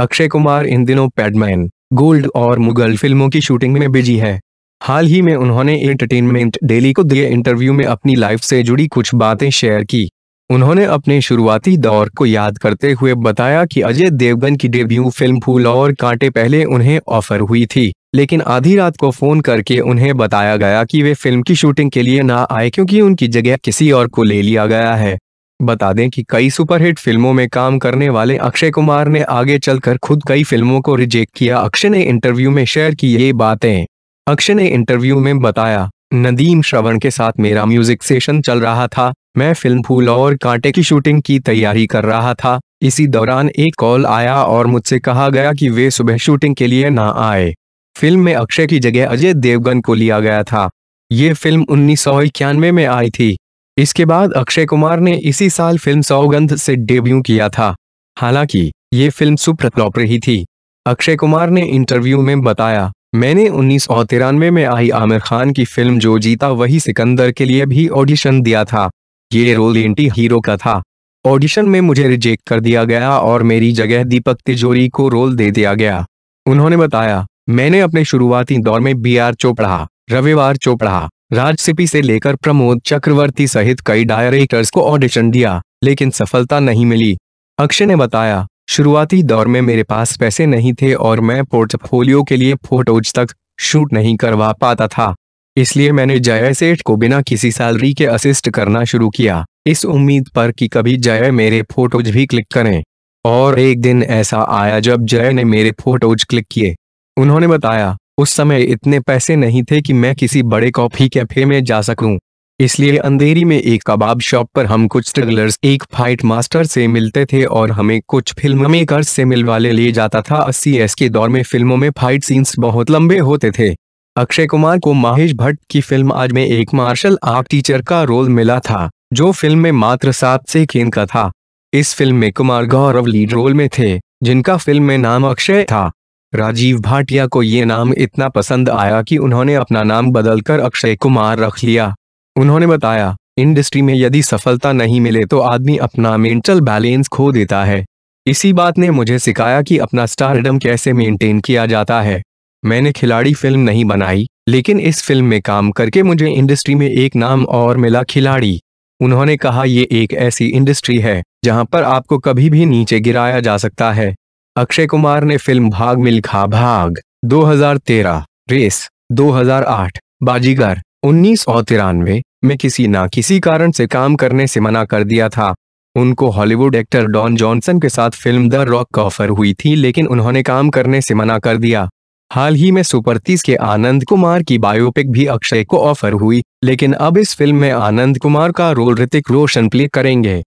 अक्षय कुमार इन दिनों पैडमैन गोल्ड और मुगल फिल्मों की शूटिंग में बिजी है हाल ही में उन्होंने एंटरटेनमेंट डेली को दिए इंटरव्यू में अपनी लाइफ से जुड़ी कुछ बातें शेयर की उन्होंने अपने शुरुआती दौर को याद करते हुए बताया कि अजय देवगन की डेब्यू फिल्म फूल और कांटे पहले उन्हें ऑफर हुई थी लेकिन आधी रात को फोन करके उन्हें बताया गया कि वे फिल्म की शूटिंग के लिए ना आए क्योंकि उनकी जगह किसी और को ले लिया गया है बता दें कि कई सुपरहिट फिल्मों में काम करने वाले अक्षय कुमार ने आगे चलकर खुद कई फिल्मों को रिजेक्ट किया अक्षय ने इंटरव्यू में शेयर की ये बातें अक्षय ने इंटरव्यू में बताया नदीम श्रवण के साथ मेरा म्यूजिक सेशन चल रहा था मैं फिल्म फूल और कांटे की शूटिंग की तैयारी कर रहा था इसी दौरान एक कॉल आया और मुझसे कहा गया कि वे सुबह शूटिंग के लिए ना आए फिल्म में अक्षय की जगह अजय देवगन को लिया गया था ये फिल्म उन्नीस में आई थी इसके बाद अक्षय कुमार ने इसी साल फिल्म सौगंध से डेब्यू किया था हालांकि ये फिल्म सुपर रही थी अक्षय कुमार ने इंटरव्यू में बताया मैंने उन्नीस में आई आमिर खान की फिल्म जो जीता वही सिकंदर के लिए भी ऑडिशन दिया था ये रोल एंटी हीरो का था ऑडिशन में मुझे रिजेक्ट कर दिया गया और मेरी जगह दीपक तिजोरी को रोल दे दिया गया उन्होंने बताया मैंने अपने शुरुआती दौर में बी आर चोपड़ा रविवार चोपड़ा राजसिपी से लेकर प्रमोद चक्रवर्ती सहित कई डायरेक्टर्स को ऑडिशन दिया लेकिन सफलता नहीं मिली अक्षय ने बताया शुरुआती दौर में मेरे पास पैसे नहीं थे और मैं पोर्टफोलियो के लिए फोटोज तक शूट नहीं करवा पाता था इसलिए मैंने जय सेठ को बिना किसी सैलरी के असिस्ट करना शुरू किया इस उम्मीद पर कि कभी जय मेरे फोटोज भी क्लिक करें और एक दिन ऐसा आया जब जय ने मेरे फोटोज क्लिक किए उन्होंने बताया उस समय इतने पैसे नहीं थे कि मैं किसी बड़े कॉफी कैफे में जा सकूं। इसलिए अंधेरी में एक कबाब शॉप पर हम कुछ स्ट्रगलर्स एक फाइट मास्टर से मिलते थे और हमें कुछ फिल्म मेकर से मिलवाले ले जाता था अस्सी एस के दौर में फिल्मों में फाइट सीन्स बहुत लंबे होते थे अक्षय कुमार को माहेश भट्ट की फिल्म आज में एक मार्शल आर्ट टीचर का रोल मिला था जो फिल्म में मात्र सात से खेन का था इस फिल्म में कुमार गौरव लीड रोल में थे जिनका फिल्म में नाम अक्षय था राजीव भाटिया को ये नाम इतना पसंद आया कि उन्होंने अपना नाम बदलकर अक्षय कुमार रख लिया उन्होंने बताया इंडस्ट्री में यदि सफलता नहीं मिले तो आदमी अपना मेंटल बैलेंस खो देता है इसी बात ने मुझे सिखाया कि अपना स्टारडम कैसे मेंटेन किया जाता है मैंने खिलाड़ी फिल्म नहीं बनाई लेकिन इस फिल्म में काम करके मुझे इंडस्ट्री में एक नाम और मिला खिलाड़ी उन्होंने कहा ये एक ऐसी इंडस्ट्री है जहां पर आपको कभी भी नीचे गिराया जा सकता है अक्षय कुमार ने फिल्म भाग मिल्खा भाग 2013 रेस 2008 बाजीगर उन्नीस में किसी ना किसी कारण से काम करने से मना कर दिया था उनको हॉलीवुड एक्टर डॉन जॉनसन के साथ फिल्म द रॉक का ऑफर हुई थी लेकिन उन्होंने काम करने से मना कर दिया हाल ही में सुपर तीस के आनंद कुमार की बायोपिक भी अक्षय को ऑफर हुई लेकिन अब इस फिल्म में आनंद कुमार का रोल ऋतिक रोशन प्ले करेंगे